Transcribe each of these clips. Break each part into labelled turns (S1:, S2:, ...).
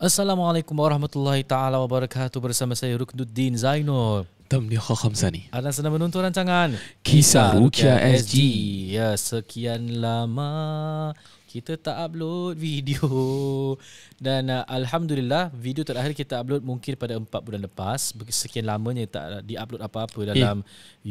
S1: Assalamualaikum warahmatullahi taala wabarakatuh bersama saya Rukduddin Zainur. Tamni Khakham Sani. Anda sedang menonton rancangan Kisah Rukia SG. Ya, sekian lama kita tak upload video dan uh, alhamdulillah video terakhir kita upload mungkin pada 4 bulan lepas sekian lamanya tak diupload apa-apa eh. dalam eh.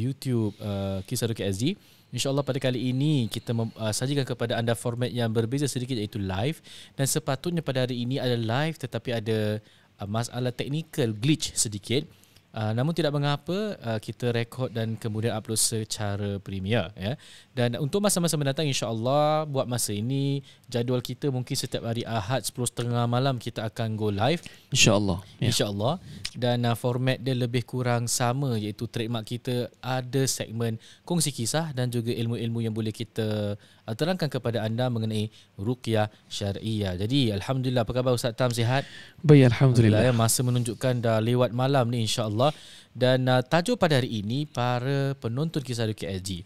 S1: YouTube uh, Kisah Rukit SD InsyaAllah pada kali ini kita uh, sajikan kepada anda format yang berbeza sedikit iaitu live dan sepatutnya pada hari ini ada live tetapi ada uh, masalah teknikal glitch sedikit Uh, namun tidak mengapa uh, kita rekod dan kemudian upload secara premier ya. Dan untuk masa-masa mendatang insya-Allah buat masa ini jadual kita mungkin setiap hari Ahad 10.30 malam kita akan go live insya-Allah. Ya. Insya-Allah dan uh, format dia lebih kurang sama iaitu trademark kita ada segmen kongsi kisah dan juga ilmu-ilmu yang boleh kita Uh, terangkan kepada anda mengenai ruqyah syariah. Jadi alhamdulillah apa khabar Ustaz Tam sihat? Baik alhamdulillah. Ya, masa menunjukkan dah lewat malam ni insya-Allah dan uh, tajuk pada hari ini para penonton kisah ruqyah SG.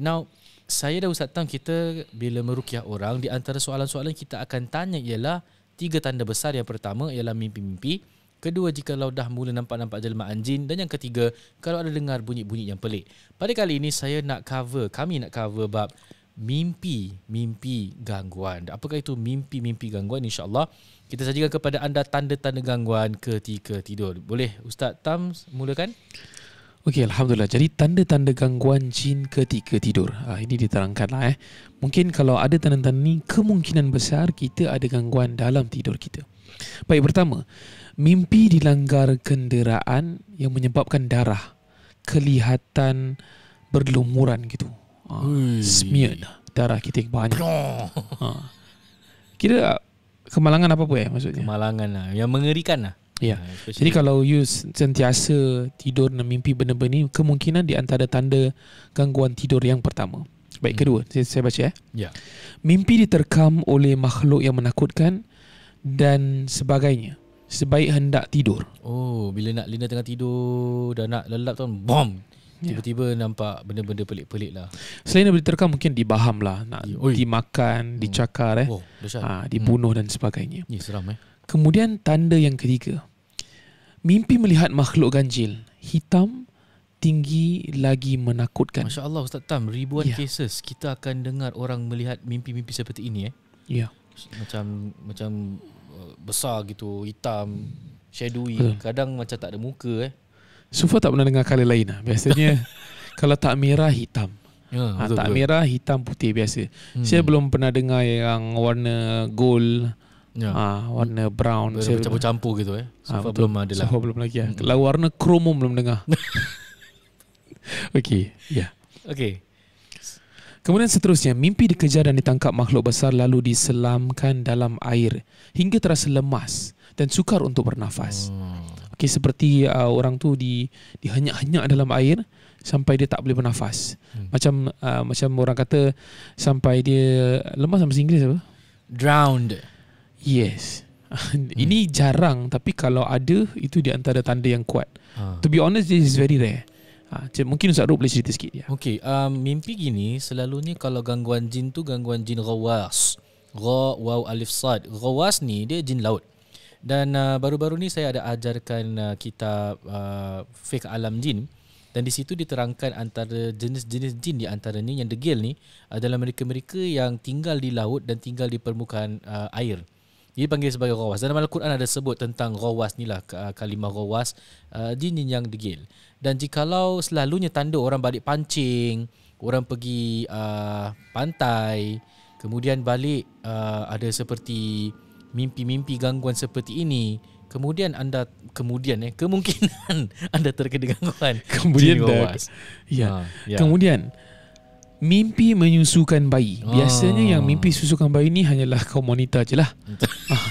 S1: Now saya dah Ustaz Tam kita bila meruqyah orang di antara soalan-soalan kita akan tanya ialah tiga tanda besar yang pertama ialah mimpi-mimpi Kedua, jika lau dah mula nampak-nampak jelmaan jin. Dan yang ketiga, kalau ada dengar bunyi-bunyi yang pelik. Pada kali ini, saya nak cover, kami nak cover bab mimpi mimpi gangguan. Apakah itu mimpi mimpi gangguan? Insyaallah kita sajikan kepada anda tanda-tanda gangguan ketika tidur. Boleh Ustaz Tam mulakan?
S2: Okey, alhamdulillah. Jadi tanda-tanda gangguan jin ketika tidur. Ah, ini diterangkanlah eh. Mungkin kalau ada tanda-tanda ni, kemungkinan besar kita ada gangguan dalam tidur kita. Baik, pertama, mimpi dilanggar kenderaan yang menyebabkan darah kelihatan berlumuran gitu. Smeared Darah kita yang banyak ha. Kira ah, Kemalangan apa-apa eh maksudnya
S1: Kemalangan lah Yang mengerikan lah Ya ha, yeah. nah, Jadi
S2: kalau you Sentiasa Tidur dan mimpi benda-benda ni Kemungkinan di antara tanda Gangguan tidur yang pertama Baik hmm. kedua saya, saya baca eh Ya Mimpi diterkam oleh makhluk yang menakutkan Dan sebagainya Sebaik hendak tidur
S1: Oh Bila nak linda tengah tidur Dah nak lelap tu Bom Ya. Tiba-tiba yeah. nampak benda-benda pelik-pelik lah.
S2: Selain daripada terkam mungkin dibaham lah. Nak Oi. dimakan, hmm. dicakar eh. Oh, ha, hmm. dibunuh hmm. dan sebagainya. Ya, yeah, seram eh. Kemudian tanda yang ketiga. Mimpi melihat makhluk ganjil. Hitam, tinggi, lagi menakutkan. Masya
S1: Allah Ustaz Tam, ribuan yeah. cases kita akan dengar orang melihat mimpi-mimpi seperti ini eh. Ya. Yeah. Macam macam uh, besar gitu, hitam, shadowy. Kadang macam tak ada muka eh.
S2: Sufa tak pernah dengar colour lain lah. Biasanya kalau tak merah hitam. Ya, ha, tak merah hitam putih biasa. Hmm. Saya belum pernah dengar yang warna gold. Ya. Ha, warna brown. Bercampur campur gitu eh. Sufa ah, ha, belum ada lah. Sufa belum lagi lah. Hmm. Kalau warna kromo belum dengar. Okey. Ya. Yeah. Okey. Kemudian seterusnya, mimpi dikejar dan ditangkap makhluk besar lalu diselamkan dalam air hingga terasa lemas dan sukar untuk bernafas. Hmm okay, seperti uh, orang tu di dihanyak-hanyak dalam air sampai dia tak boleh bernafas. Hmm. Macam uh, macam orang kata sampai dia lemas sama Inggeris apa? Drowned. Yes. Hmm. Ini jarang tapi kalau ada itu di antara tanda yang kuat. Ha. To be honest this is very rare. Ha, mungkin Ustaz Ruh boleh cerita sikit dia.
S1: Ya. Okay. um, mimpi gini selalunya kalau gangguan jin tu gangguan jin ghawas. Ghaw waw alif sad. Ghawas ni dia jin laut. Dan uh, baru-baru ni saya ada ajarkan uh, kitab uh, Fake Alam Jin dan di situ diterangkan antara jenis-jenis jin di antaranya yang degil ni adalah mereka-mereka yang tinggal di laut dan tinggal di permukaan uh, air. Dia panggil sebagai rawas. Dan Dalam Al-Quran ada sebut tentang rawas ni lah, kalimah rawas jin-jin uh, yang degil. Dan jikalau selalunya tanda orang balik pancing, orang pergi uh, pantai, kemudian balik uh, ada seperti mimpi-mimpi gangguan seperti ini kemudian anda kemudian eh kemungkinan anda terkena gangguan kemudian jin Ya. Ha, ya kemudian
S2: mimpi menyusukan bayi ah. biasanya yang mimpi susukan bayi ni hanyalah kaum wanita ajalah ah.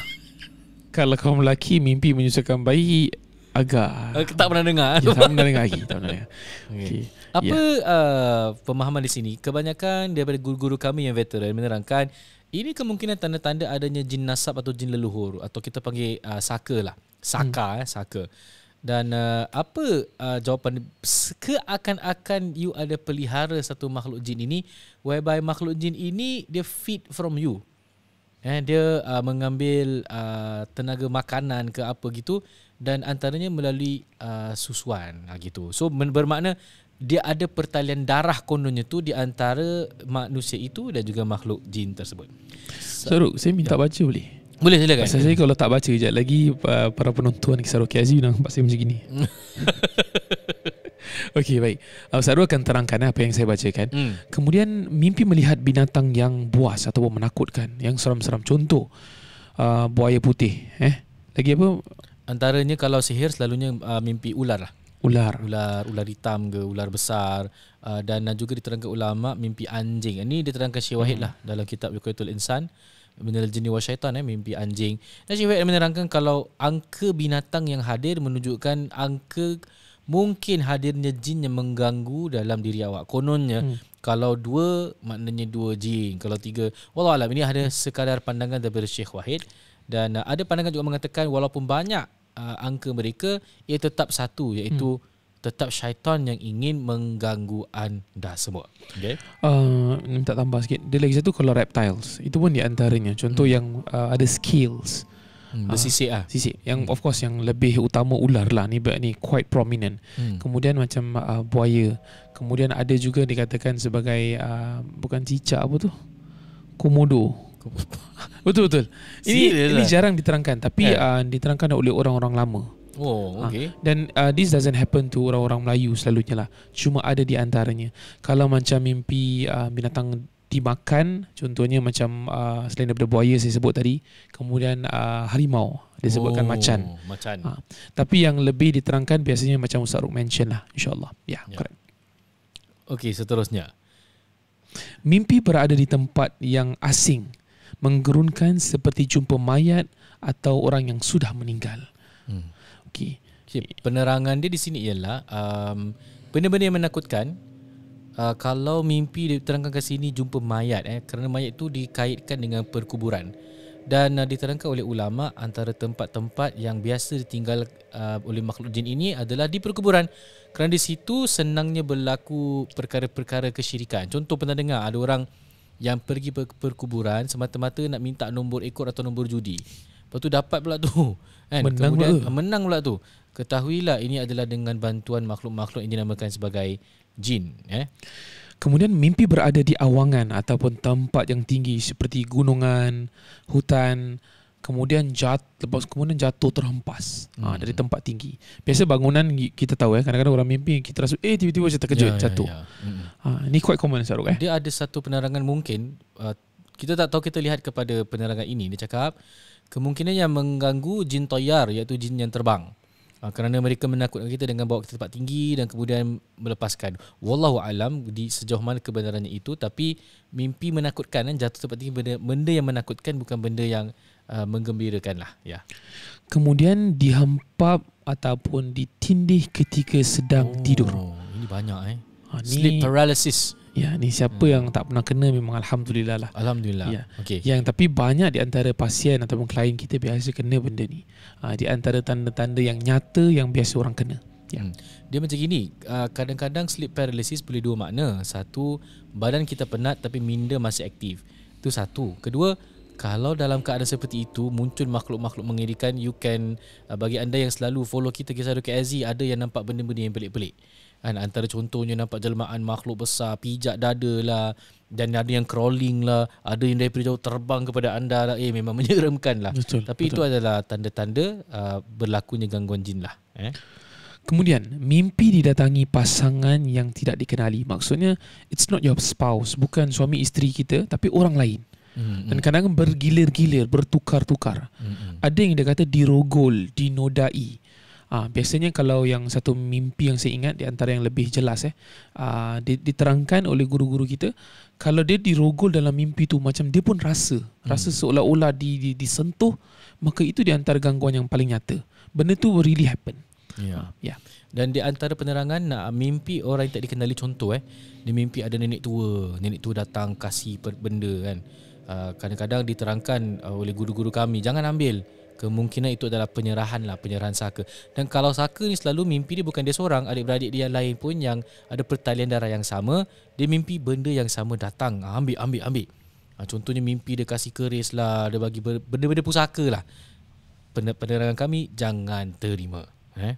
S2: kalau kaum lelaki mimpi menyusukan bayi agak eh, tak pernah dengar ya, tak pernah dengar lagi tak pernah dengar okey apa ya.
S1: uh, pemahaman di sini kebanyakan daripada guru-guru kami yang veteran menerangkan ini kemungkinan tanda-tanda adanya jin nasab atau jin leluhur atau kita panggil uh, saka lah. Saka hmm. eh, saka. Dan uh, apa uh, jawapan seakan akan-akan you ada pelihara satu makhluk jin ini whereby makhluk jin ini dia feed from you. Eh dia uh, mengambil uh, tenaga makanan ke apa gitu dan antaranya melalui uh, susuan ah, gitu. So bermakna dia ada pertalian darah kononnya tu di antara manusia itu dan juga makhluk jin tersebut. Seru, so, saya minta ya. baca boleh? Boleh silakan. Pasal saya
S2: kalau tak baca kejap lagi para penonton kisah Rokia Aziz nampak pasal macam gini. Okey baik. Uh, Saru akan terangkan eh, apa yang saya bacakan. Hmm. Kemudian mimpi melihat binatang yang buas ataupun menakutkan, yang seram-seram. Contoh uh, buaya putih. Eh, lagi apa?
S1: Antaranya kalau sihir selalunya uh, mimpi ular lah ular ular ular hitam ke ular besar uh, dan juga diterangkan ulama mimpi anjing ini diterangkan Syekh Wahid hmm. lah dalam kitab Yukaitul Insan Minal jini wa syaitan eh, mimpi anjing Dan Syekh Wahid menerangkan kalau angka binatang yang hadir menunjukkan angka Mungkin hadirnya jin yang mengganggu dalam diri awak Kononnya hmm. kalau dua maknanya dua jin Kalau tiga, walau alam ini ada sekadar pandangan daripada Syekh Wahid dan ah, ada pandangan juga mengatakan walaupun banyak uh, angka mereka ia tetap satu iaitu hmm tetap syaitan yang ingin mengganggu anda semua. Okay. Uh,
S2: minta tambah sikit. Dia lagi satu kalau reptiles. Itu pun di antaranya. Contoh mm. yang uh, ada skills, Hmm, uh, sisik ah, ah. Sisik. Yang mm. of course yang lebih utama ular lah. Ni, ni quite prominent. Mm. Kemudian macam uh, buaya. Kemudian ada juga dikatakan sebagai uh, bukan cicak apa tu. Komodo aku betul betul ini Serious ini eh? jarang diterangkan tapi yeah. uh, diterangkan oleh orang-orang lama Oh, ah, okay. Dan uh, this doesn't happen to orang-orang Melayu selalunya lah. Cuma ada di antaranya. Kalau macam mimpi uh, binatang dimakan, contohnya macam uh, selain daripada buaya saya sebut tadi, kemudian uh, harimau disebutkan oh, macan. Macan. Ha. Tapi yang lebih diterangkan biasanya macam Ustaz Ruk mention lah, insyaAllah. Ya, yeah, correct.
S1: Okay, seterusnya.
S2: Mimpi berada di tempat yang asing menggerunkan seperti jumpa mayat atau orang yang sudah meninggal. Hmm. Okey.
S1: Okay, penerangan dia di sini ialah um, benda-benda yang menakutkan uh, kalau mimpi diterangkan ke sini jumpa mayat eh kerana mayat itu dikaitkan dengan perkuburan dan uh, diterangkan oleh ulama antara tempat-tempat yang biasa ditinggal uh, oleh makhluk jin ini adalah di perkuburan kerana di situ senangnya berlaku perkara-perkara kesyirikan contoh pernah dengar ada orang yang pergi ke perkuburan semata-mata nak minta nombor ekor atau nombor judi. Lepas tu dapat pula tu. Kan? Menang Kemudian, pula. Menang pula tu. Ketahuilah ini adalah dengan bantuan makhluk-makhluk yang dinamakan sebagai jin. Eh?
S2: Kemudian mimpi berada di awangan ataupun tempat yang tinggi seperti gunungan, hutan, kemudian jat lepas kemudian jatuh terhempas ah, hmm. dari tempat tinggi. Biasa bangunan kita tahu ya kadang-kadang orang mimpi kita
S1: rasa eh tiba-tiba saya terkejut yeah, ya, jatuh. Yeah, yeah. Hmm. ini ah, quite common Saruk eh. Dia ada satu penerangan mungkin uh, kita tak tahu kita lihat kepada penerangan ini dia cakap kemungkinan yang mengganggu jin toyar iaitu jin yang terbang. Uh, kerana mereka menakutkan kita dengan bawa ke tempat tinggi dan kemudian melepaskan. Wallahu alam di sejauh mana kebenarannya itu tapi mimpi menakutkan kan jatuh tempat tinggi benda, benda yang menakutkan bukan benda yang uh, menggembirakan lah. Ya.
S2: Kemudian dihempap ataupun ditindih ketika sedang oh, tidur.
S1: Ini banyak eh. Ha, ni, Sleep
S2: paralysis. Ya, ni siapa hmm. yang tak pernah kena memang alhamdulillah lah. Alhamdulillah. Ya. Okay. Yang tapi banyak di antara pasien ataupun klien kita biasa kena benda ni. Ha, di antara tanda-tanda yang nyata yang biasa orang kena.
S1: Ya. Hmm. Dia macam gini, uh, kadang-kadang sleep paralysis boleh dua makna. Satu, badan kita penat tapi minda masih aktif. Itu satu. Kedua, kalau dalam keadaan seperti itu muncul makhluk-makhluk mengirikan you can uh, bagi anda yang selalu follow kita kisah Dr. Azzy ada yang nampak benda-benda yang pelik-pelik kan antara contohnya nampak jelmaan makhluk besar pijak dada lah dan ada yang crawling lah ada yang daripada jauh terbang kepada anda lah eh memang menyeramkan lah betul, tapi betul. itu adalah tanda-tanda uh, berlakunya gangguan jin lah eh?
S2: Kemudian, mimpi didatangi pasangan yang tidak dikenali. Maksudnya, it's not your spouse. Bukan suami isteri kita, tapi orang lain. Dan kadang bergilir-gilir, bertukar-tukar. Mm-hmm. Ada yang dia kata dirogol, dinodai. Ah, biasanya kalau yang satu mimpi yang saya ingat di antara yang lebih jelas eh, ah, diterangkan oleh guru-guru kita, kalau dia dirogol dalam mimpi tu macam dia pun rasa, mm rasa seolah-olah di, di, disentuh, maka itu di antara gangguan yang paling nyata. Benda tu really happen. Ya.
S1: Yeah. Ya. Yeah. Dan di antara penerangan nak ah, mimpi orang yang tak dikenali contoh eh, dia mimpi ada nenek tua, nenek tua datang kasih benda kan. Ah, kadang-kadang diterangkan ah, oleh guru-guru kami jangan ambil kemungkinan itu adalah penyerahan lah penyerahan saka dan kalau saka ni selalu mimpi dia bukan dia seorang adik-beradik dia lain pun yang ada pertalian darah yang sama dia mimpi benda yang sama datang ah, ambil ambil ambil contohnya mimpi dia kasih keris lah dia bagi benda-benda pusaka lah penerangan kami jangan terima eh?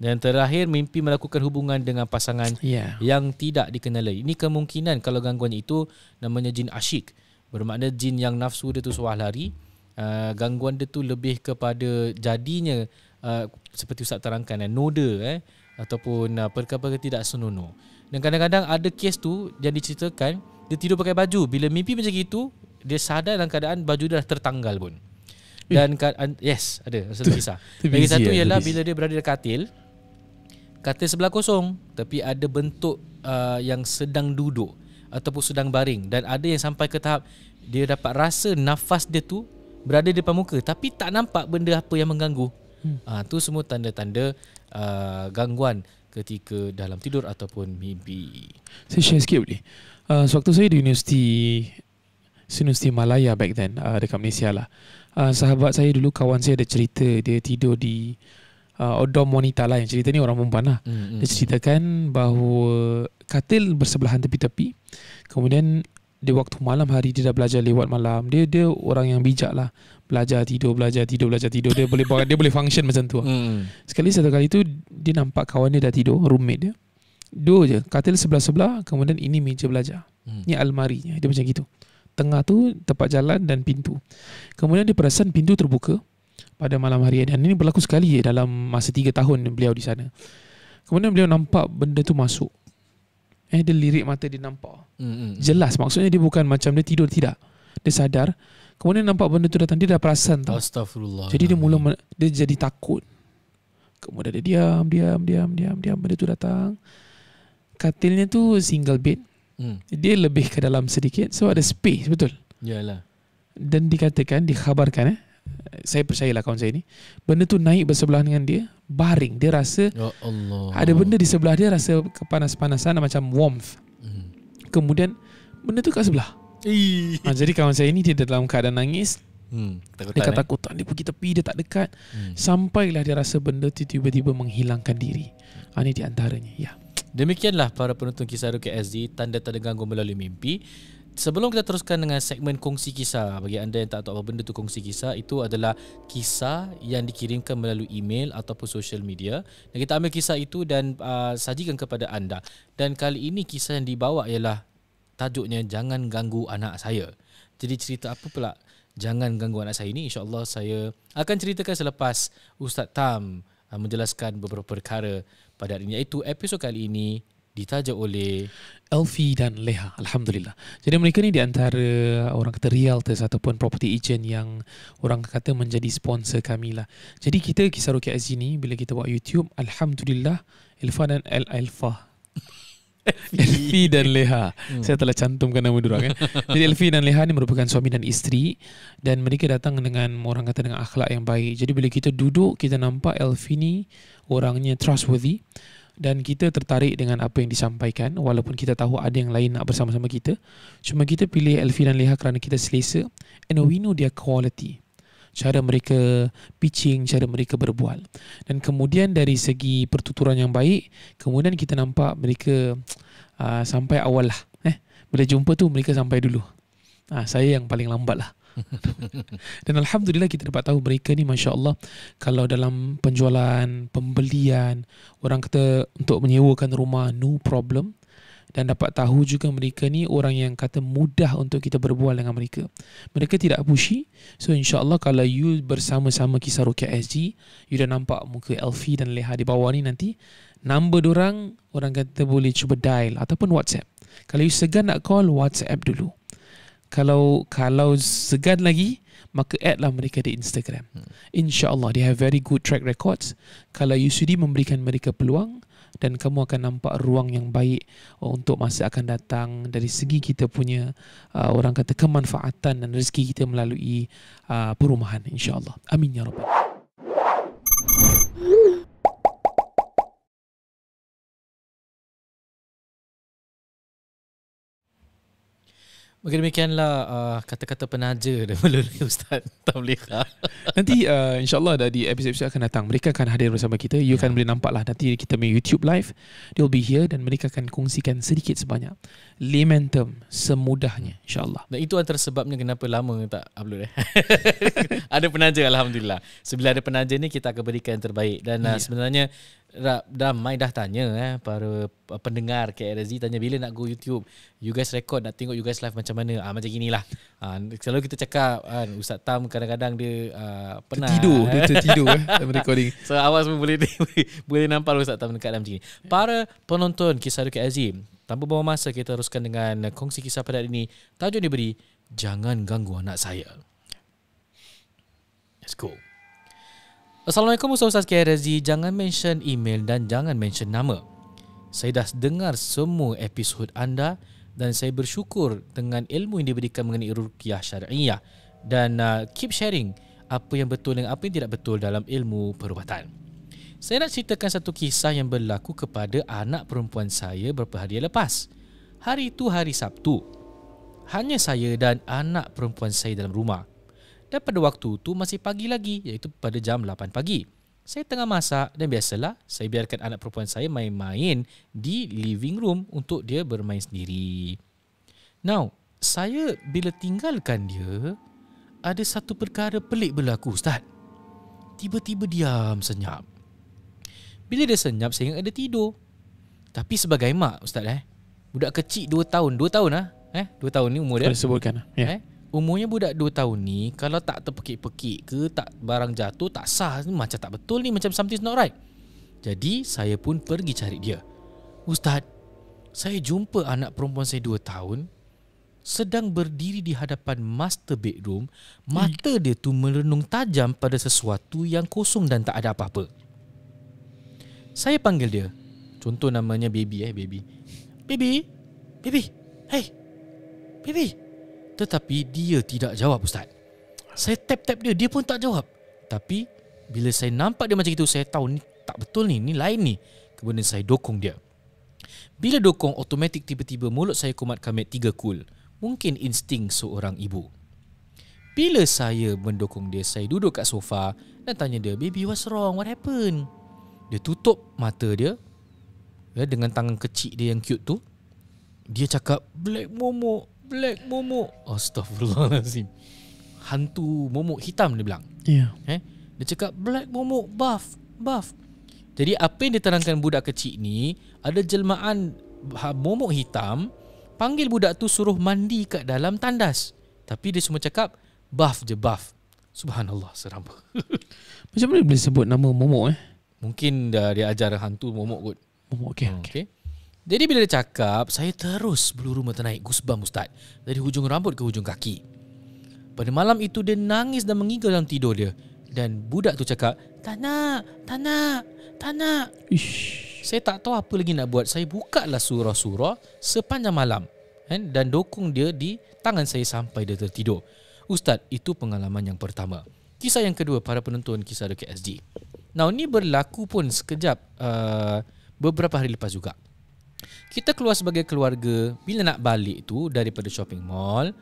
S1: Dan terakhir mimpi melakukan hubungan dengan pasangan yeah. yang tidak dikenali. Ini kemungkinan kalau gangguan itu namanya jin asyik. Bermakna jin yang nafsu dia tu suah lari. Uh, gangguan dia tu lebih kepada jadinya uh, seperti Ustaz terangkan eh, noda eh, ataupun uh, perkara-perkara tidak senonoh. Dan kadang-kadang ada kes tu yang diceritakan dia tidur pakai baju. Bila mimpi macam itu, dia sadar dalam keadaan baju dia dah tertanggal pun. Eh. Dan yes, ada satu kisah. Eh, Lagi satu ialah bila dia berada di katil, Kata sebelah kosong Tapi ada bentuk uh, yang sedang duduk Ataupun sedang baring Dan ada yang sampai ke tahap Dia dapat rasa nafas dia tu Berada di depan muka Tapi tak nampak benda apa yang mengganggu hmm. uh, tu semua tanda-tanda uh, gangguan ketika dalam tidur ataupun mimpi
S2: Saya share sikit boleh uh, Sewaktu saya di universiti Universiti Malaya back then uh, Dekat Malaysia lah uh, Sahabat saya dulu, kawan saya ada cerita Dia tidur di uh, dom wanita lah yang cerita ni orang perempuan lah. Mm-hmm. Dia ceritakan bahawa katil bersebelahan tepi-tepi. Kemudian di waktu malam hari dia dah belajar lewat malam. Dia dia orang yang bijak lah. Belajar tidur, belajar tidur, belajar tidur. Dia boleh dia boleh function macam tu. Lah. Mm. Sekali satu kali tu dia nampak kawan dia dah tidur, roommate dia. Dua je, katil sebelah-sebelah, kemudian ini meja belajar. Mm. Ni almari dia macam gitu. Tengah tu tempat jalan dan pintu. Kemudian dia perasan pintu terbuka pada malam hari dan ini berlaku sekali ya dalam masa tiga tahun beliau di sana. Kemudian beliau nampak benda tu masuk. Eh dia lirik mata dia nampak. Mm-hmm. Jelas maksudnya dia bukan macam dia tidur tidak. Dia sadar. Kemudian nampak benda tu datang dia dah perasan tau. Astagfirullah. Jadi dia mula dia jadi takut. Kemudian dia diam, diam, diam, diam, diam. Benda tu datang. Katilnya tu single bed. Mm. Dia lebih ke dalam sedikit. So ada space betul. Yalah. Dan dikatakan, dikhabarkan eh, saya lah kawan saya ni benda tu naik bersebelah dengan dia baring dia rasa
S1: ya Allah ada
S2: benda di sebelah dia rasa kepanas-panasan macam warmth hmm. kemudian benda tu kat sebelah ha, jadi kawan saya ni dia dalam keadaan nangis hmm, dia kata takut eh? dia pergi tepi dia tak dekat hmm. sampailah dia rasa benda tu tiba-tiba menghilangkan diri ha, ini di antaranya ya
S1: Demikianlah para penonton kisah Ruki SD Tanda-tanda gangguan melalui mimpi Sebelum kita teruskan dengan segmen kongsi kisah Bagi anda yang tak tahu apa benda tu kongsi kisah Itu adalah kisah yang dikirimkan melalui email ataupun social media Dan kita ambil kisah itu dan uh, sajikan kepada anda Dan kali ini kisah yang dibawa ialah Tajuknya Jangan Ganggu Anak Saya Jadi cerita apa pula Jangan Ganggu Anak Saya ini InsyaAllah saya akan ceritakan selepas Ustaz Tam uh, menjelaskan beberapa perkara pada hari ini Iaitu episod kali ini ditaja oleh
S2: Elfi dan Leha. Alhamdulillah. Jadi mereka ni di antara orang kata realtors ataupun property agent yang orang kata menjadi sponsor kami lah. Jadi kita kisah Rukia Aziz ni bila kita buat YouTube, Alhamdulillah, Elfa dan El Alfa. Elfi dan Leha. Hmm. Saya telah cantumkan nama mereka. Kan? Eh. Jadi Elfi dan Leha ni merupakan suami dan isteri dan mereka datang dengan orang kata dengan akhlak yang baik. Jadi bila kita duduk, kita nampak Elfi ni orangnya trustworthy dan kita tertarik dengan apa yang disampaikan walaupun kita tahu ada yang lain nak bersama-sama kita cuma kita pilih Elfi dan Leha kerana kita selesa and we know their quality cara mereka pitching cara mereka berbual dan kemudian dari segi pertuturan yang baik kemudian kita nampak mereka uh, sampai awal lah eh bila jumpa tu mereka sampai dulu ah uh, saya yang paling lambat lah dan alhamdulillah kita dapat tahu mereka ni masya Allah kalau dalam penjualan, pembelian, orang kata untuk menyewakan rumah no problem. Dan dapat tahu juga mereka ni orang yang kata mudah untuk kita berbual dengan mereka. Mereka tidak pushy. So insyaAllah kalau you bersama-sama kisah Rukia SG, you dah nampak muka Elfie dan Leha di bawah ni nanti, number orang orang kata boleh cuba dial ataupun WhatsApp. Kalau you segan nak call, WhatsApp dulu kalau kalau segan lagi maka addlah mereka di Instagram. Hmm. Insya-Allah they have very good track records. Kalau UCD memberikan mereka peluang dan kamu akan nampak ruang yang baik uh, untuk masa akan datang dari segi kita punya uh, orang kata kemanfaatan dan rezeki kita melalui uh, perumahan insya-Allah. Amin ya rabbal alamin.
S1: Maka demikianlah uh, kata-kata penaja dan melalui Ustaz Tamliha.
S2: nanti uh, insyaAllah dah di episode-episode akan datang. Mereka akan hadir bersama kita. You akan yeah. boleh nampak lah nanti kita punya YouTube live. They'll be here dan mereka akan kongsikan sedikit sebanyak. Layman semudahnya insyaAllah.
S1: Dan itu antara sebabnya kenapa lama tak upload. Eh? ada penaja Alhamdulillah. So, ada penaja ni kita akan berikan yang terbaik. Dan yeah. Uh, ya. sebenarnya ramai dah dah tanya eh para uh, pendengar KRZ tanya bila nak go YouTube you guys record nak tengok you guys live macam mana ah macam ginilah ah selalu kita cakap kan ustaz tam kadang-kadang dia ah, penat tidur dia eh. tertidur eh recording so awak semua boleh boleh nampak ustaz tam dekat dalam sini para penonton kisah dekat KRZ tanpa bawa masa kita teruskan dengan kongsi kisah pada hari ini tajuk diberi jangan ganggu anak saya let's go cool. Assalamualaikum Ustaz KRSG Jangan mention email dan jangan mention nama Saya dah dengar semua episod anda Dan saya bersyukur dengan ilmu yang diberikan mengenai Rukiah Syariah Dan uh, keep sharing apa yang betul dan apa yang tidak betul dalam ilmu perubatan Saya nak ceritakan satu kisah yang berlaku kepada anak perempuan saya beberapa hari lepas Hari itu hari Sabtu Hanya saya dan anak perempuan saya dalam rumah dan pada waktu itu masih pagi lagi iaitu pada jam 8 pagi. Saya tengah masak dan biasalah saya biarkan anak perempuan saya main-main di living room untuk dia bermain sendiri. Now, saya bila tinggalkan dia, ada satu perkara pelik berlaku Ustaz. Tiba-tiba diam senyap. Bila dia senyap, saya ingat dia tidur. Tapi sebagai mak Ustaz eh, budak kecil dua tahun, dua tahun ah, eh dua tahun ni umur dia. Kena sebutkan. Ah, ya. Eh? Yeah. Umurnya budak 2 tahun ni Kalau tak terpekik-pekik ke tak Barang jatuh tak sah ni Macam tak betul ni Macam something's not right Jadi saya pun pergi cari dia Ustaz Saya jumpa anak perempuan saya 2 tahun Sedang berdiri di hadapan master bedroom Mata dia tu merenung tajam pada sesuatu yang kosong dan tak ada apa-apa Saya panggil dia Contoh namanya baby eh baby Baby Baby Hey Baby tetapi dia tidak jawab Ustaz Saya tap-tap dia Dia pun tak jawab Tapi Bila saya nampak dia macam itu Saya tahu ni tak betul ni Ni lain ni Kemudian saya dokong dia Bila dokong Otomatik tiba-tiba Mulut saya kumat kamit tiga kul Mungkin insting seorang ibu Bila saya mendokong dia Saya duduk kat sofa Dan tanya dia Baby what's wrong? What happened? Dia tutup mata dia ya, Dengan tangan kecil dia yang cute tu Dia cakap Black momok black momok. Astaghfirullahalazim. Hantu momok hitam dia bilang. Ya. Yeah. Eh? Dia cakap black momok buff, buff. Jadi apa yang diterangkan budak kecil ni, ada jelmaan ha, momok hitam panggil budak tu suruh mandi kat dalam tandas. Tapi dia semua cakap buff je buff. Subhanallah seram.
S2: Macam mana boleh sebut nama momok eh?
S1: Mungkin dah dia ajar hantu momok kot. Momok okey. Hmm, okay. okay. Jadi bila dia cakap, saya terus bulu rumah ternaik gusbam ustaz. Dari hujung rambut ke hujung kaki. Pada malam itu dia nangis dan mengigau dalam tidur dia. Dan budak tu cakap, tak nak, tak nak, tak nak. Ish. Saya tak tahu apa lagi nak buat. Saya buka lah surah-surah sepanjang malam. Kan? Dan dokong dia di tangan saya sampai dia tertidur. Ustaz, itu pengalaman yang pertama. Kisah yang kedua, para penonton kisah KSD. Now, ni berlaku pun sekejap uh, beberapa hari lepas juga. Kita keluar sebagai keluarga Bila nak balik tu Daripada shopping mall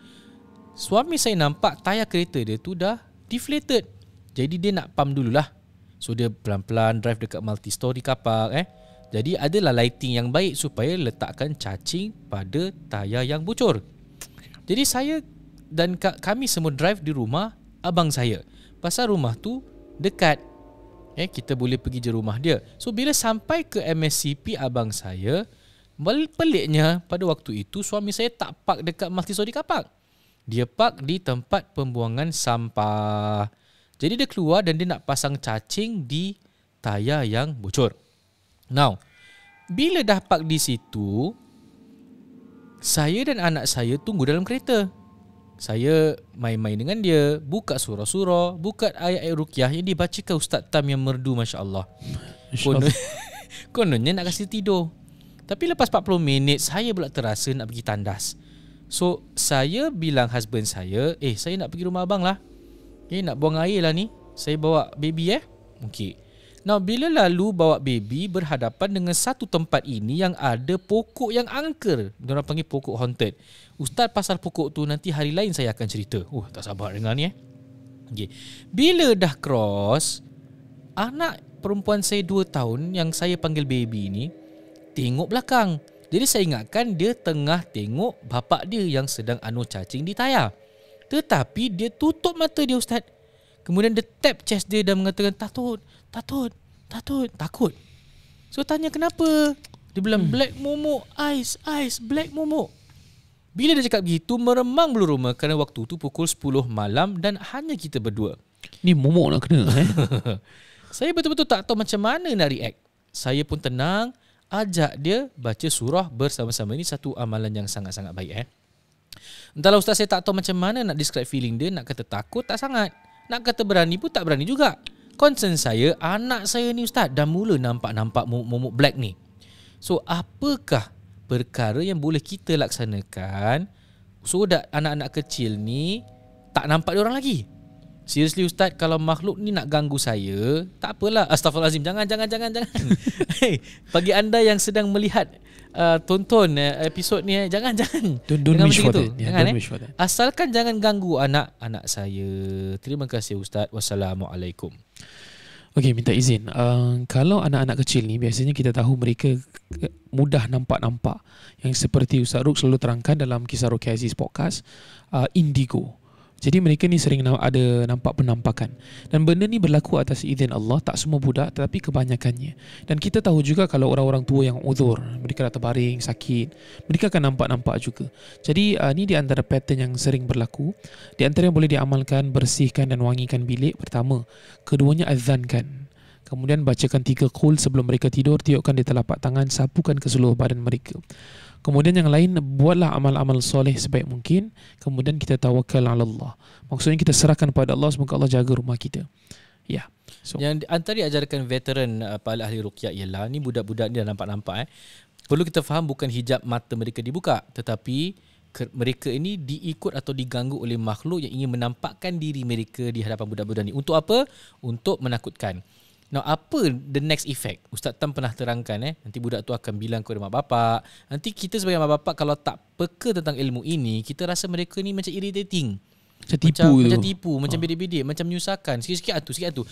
S1: Suami saya nampak Tayar kereta dia tu dah Deflated Jadi dia nak pump dululah So dia pelan-pelan Drive dekat multi-story kapal eh jadi adalah lighting yang baik supaya letakkan cacing pada tayar yang bocor. Jadi saya dan kami semua drive di rumah abang saya. Pasal rumah tu dekat. Eh kita boleh pergi je rumah dia. So bila sampai ke MSCP abang saya, Peliknya pada waktu itu suami saya tak park dekat multisodi kapak. Dia park di tempat pembuangan sampah. Jadi dia keluar dan dia nak pasang cacing di tayar yang bocor. Now, bila dah park di situ, saya dan anak saya tunggu dalam kereta. Saya main-main dengan dia, buka surah-surah, buka ayat-ayat rukyah yang dibaca ke Ustaz Tam yang merdu, Masya Allah. Konon, nak kasih tidur. Tapi lepas 40 minit saya pula terasa nak pergi tandas. So saya bilang husband saya, "Eh, saya nak pergi rumah abang lah. Okay, eh, nak buang air lah ni. Saya bawa baby eh." Okey. Now bila lalu bawa baby berhadapan dengan satu tempat ini yang ada pokok yang angker. Diorang panggil pokok haunted. Ustaz pasal pokok tu nanti hari lain saya akan cerita. Wah, uh, tak sabar dengar ni eh. Okey. Bila dah cross anak perempuan saya 2 tahun yang saya panggil baby ni tengok belakang. Jadi saya ingatkan dia tengah tengok bapa dia yang sedang anu cacing di tayar. Tetapi dia tutup mata dia ustaz. Kemudian dia tap chest dia dan mengatakan takut, takut, takut, takut. So tanya kenapa? Dia bilang hmm. black momok, ice, ice, black momok. Bila dia cakap begitu, meremang bulu rumah kerana waktu tu pukul 10 malam dan hanya kita berdua.
S2: Ni momok nak kena. Eh?
S1: saya betul-betul tak tahu macam mana nak react. Saya pun tenang, ajak dia baca surah bersama-sama. Ini satu amalan yang sangat-sangat baik eh. Entahlah ustaz saya tak tahu macam mana nak describe feeling dia, nak kata takut tak sangat. Nak kata berani pun tak berani juga. Concern saya anak saya ni ustaz dah mula nampak-nampak momok black ni. So apakah perkara yang boleh kita laksanakan so anak-anak kecil ni tak nampak dia orang lagi? Seriously Ustaz Kalau makhluk ni nak ganggu saya Tak apalah Astagfirullahaladzim Jangan jangan jangan jangan hey, Bagi anda yang sedang melihat uh, Tonton uh, episod ni eh, Jangan jangan Don't, don't jangan wish for that yeah, jangan, don't eh. wish for that. Asalkan jangan ganggu anak Anak saya Terima kasih Ustaz Wassalamualaikum
S2: Okay minta izin uh, Kalau anak-anak kecil ni Biasanya kita tahu mereka Mudah nampak-nampak Yang seperti Ustaz Ruk selalu terangkan Dalam kisah Ruki podcast uh, Indigo jadi mereka ni sering ada nampak penampakan. Dan benda ni berlaku atas izin Allah, tak semua budak tetapi kebanyakannya. Dan kita tahu juga kalau orang-orang tua yang uzur, mereka dah terbaring, sakit, mereka akan nampak-nampak juga. Jadi uh, ni di antara pattern yang sering berlaku. Di antara yang boleh diamalkan, bersihkan dan wangikan bilik pertama. Keduanya azankan. Kemudian bacakan tiga kul sebelum mereka tidur, tiupkan di telapak tangan, sapukan ke seluruh badan mereka. Kemudian yang lain buatlah amal-amal soleh sebaik mungkin. Kemudian kita tawakal ala Allah. Maksudnya kita serahkan kepada Allah semoga Allah jaga rumah kita. Ya.
S1: So. Yang antara ajarkan veteran apa uh, ahli rukyah ialah ni budak-budak ni dah nampak-nampak eh. Perlu kita faham bukan hijab mata mereka dibuka tetapi mereka ini diikut atau diganggu oleh makhluk yang ingin menampakkan diri mereka di hadapan budak-budak ini. Untuk apa? Untuk menakutkan. Now apa the next effect? Ustaz Tam pernah terangkan eh. Nanti budak tu akan bilang kepada mak bapak. Nanti kita sebagai mak bapak kalau tak peka tentang ilmu ini, kita rasa mereka ni macam irritating. Macam tipu. Macam, macam tipu, ha. macam ah. bidik-bidik, macam menyusahkan. Sikit-sikit atu, sikit atu.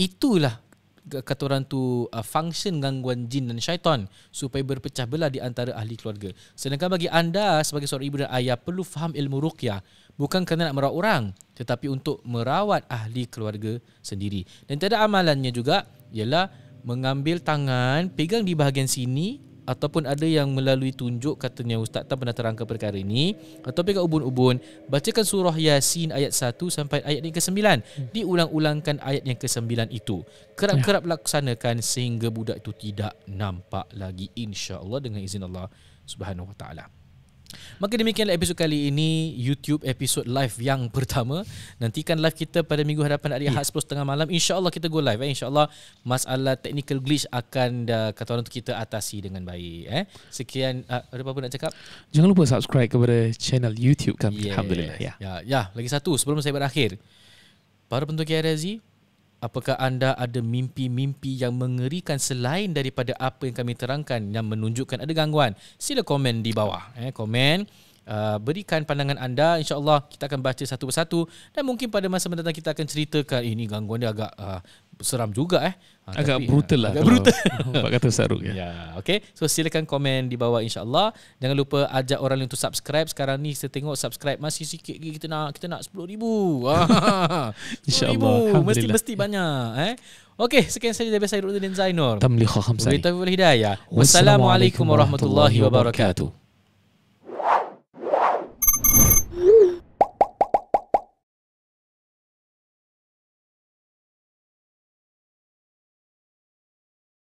S1: Itulah kata orang tu uh, function gangguan jin dan syaitan supaya berpecah belah di antara ahli keluarga. Sedangkan bagi anda sebagai seorang ibu dan ayah perlu faham ilmu ruqyah bukan kerana nak merawat orang tetapi untuk merawat ahli keluarga sendiri dan tiada amalannya juga ialah mengambil tangan pegang di bahagian sini ataupun ada yang melalui tunjuk katanya ustaz tak pernah terangkan perkara ini atau pegang ubun-ubun bacakan surah yasin ayat 1 sampai ayat yang ke-9 hmm. diulang-ulangkan ayat yang ke-9 itu kerap-kerap ya. laksanakan sehingga budak itu tidak nampak lagi insya-Allah dengan izin Allah Subhanahu wa taala. Maka demikianlah episod kali ini YouTube episod live yang pertama. Nantikan live kita pada minggu hadapan hari ya. Ahad yeah. tengah malam. Insyaallah kita go live eh. insya masalah technical glitch akan uh, kata orang tu kita atasi dengan baik eh. Sekian uh, ada apa-apa nak cakap?
S2: Jangan lupa subscribe kepada channel YouTube kami. Yes. Alhamdulillah. Ya. Yeah. Ya,
S1: yeah. yeah. lagi satu sebelum saya berakhir. Para pentu KRZ, Apakah anda ada mimpi-mimpi yang mengerikan selain daripada apa yang kami terangkan yang menunjukkan ada gangguan? Sila komen di bawah. Eh, komen. Uh, berikan pandangan anda InsyaAllah kita akan baca satu persatu Dan mungkin pada masa mendatang kita akan ceritakan eh, Ini gangguan dia agak uh, seram juga eh. Ha, agak tapi, brutal ha, lah. Agak brutal. Pak kata Saruk ya. Ya, okay. So silakan komen di bawah insyaAllah. Jangan lupa ajak orang untuk subscribe. Sekarang ni kita tengok subscribe masih sikit lagi. Kita nak kita nak 10 ribu. 10 ah, InsyaAllah. Ribu. Mesti, mesti banyak. Eh. Okay, sekian saja dari saya, Dr. Din Zainur. Tamliha khamsai. Wassalamualaikum warahmatullahi wabarakatuh.